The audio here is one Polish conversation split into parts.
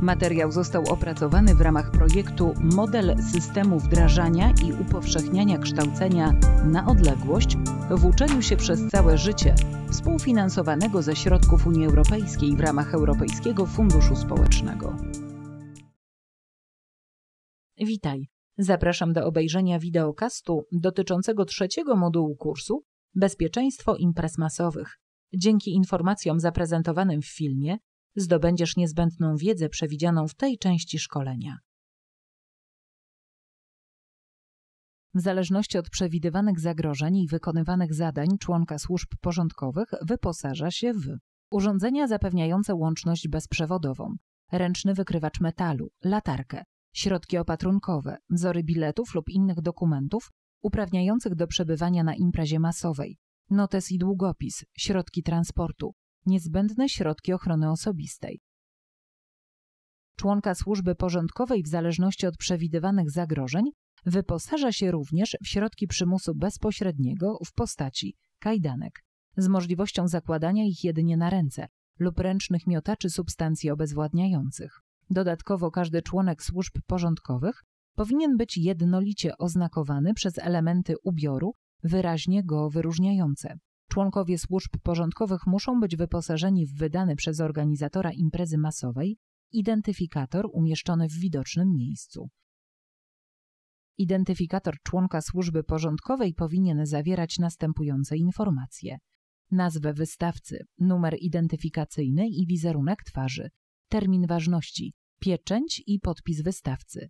Materiał został opracowany w ramach projektu Model systemu wdrażania i upowszechniania kształcenia na odległość w uczeniu się przez całe życie, współfinansowanego ze środków Unii Europejskiej w ramach Europejskiego Funduszu Społecznego. Witaj. Zapraszam do obejrzenia wideokastu dotyczącego trzeciego modułu kursu Bezpieczeństwo imprez masowych. Dzięki informacjom zaprezentowanym w filmie zdobędziesz niezbędną wiedzę przewidzianą w tej części szkolenia. W zależności od przewidywanych zagrożeń i wykonywanych zadań członka służb porządkowych wyposaża się w urządzenia zapewniające łączność bezprzewodową, ręczny wykrywacz metalu, latarkę, środki opatrunkowe, wzory biletów lub innych dokumentów uprawniających do przebywania na imprezie masowej, notes i długopis, środki transportu, niezbędne środki ochrony osobistej. Członka służby porządkowej, w zależności od przewidywanych zagrożeń, wyposaża się również w środki przymusu bezpośredniego w postaci kajdanek, z możliwością zakładania ich jedynie na ręce lub ręcznych miotaczy substancji obezwładniających. Dodatkowo każdy członek służb porządkowych powinien być jednolicie oznakowany przez elementy ubioru wyraźnie go wyróżniające. Członkowie służb porządkowych muszą być wyposażeni w wydany przez organizatora imprezy masowej identyfikator umieszczony w widocznym miejscu. Identyfikator członka służby porządkowej powinien zawierać następujące informacje: nazwę wystawcy, numer identyfikacyjny i wizerunek twarzy, termin ważności, pieczęć i podpis wystawcy.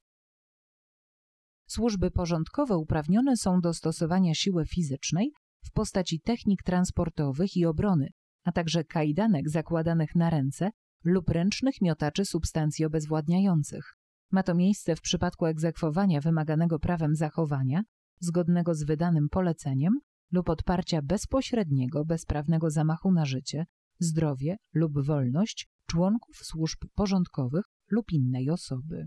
Służby porządkowe uprawnione są do stosowania siły fizycznej w postaci technik transportowych i obrony, a także kajdanek zakładanych na ręce lub ręcznych miotaczy substancji obezwładniających. Ma to miejsce w przypadku egzekwowania wymaganego prawem zachowania, zgodnego z wydanym poleceniem lub odparcia bezpośredniego, bezprawnego zamachu na życie, zdrowie lub wolność członków służb porządkowych lub innej osoby.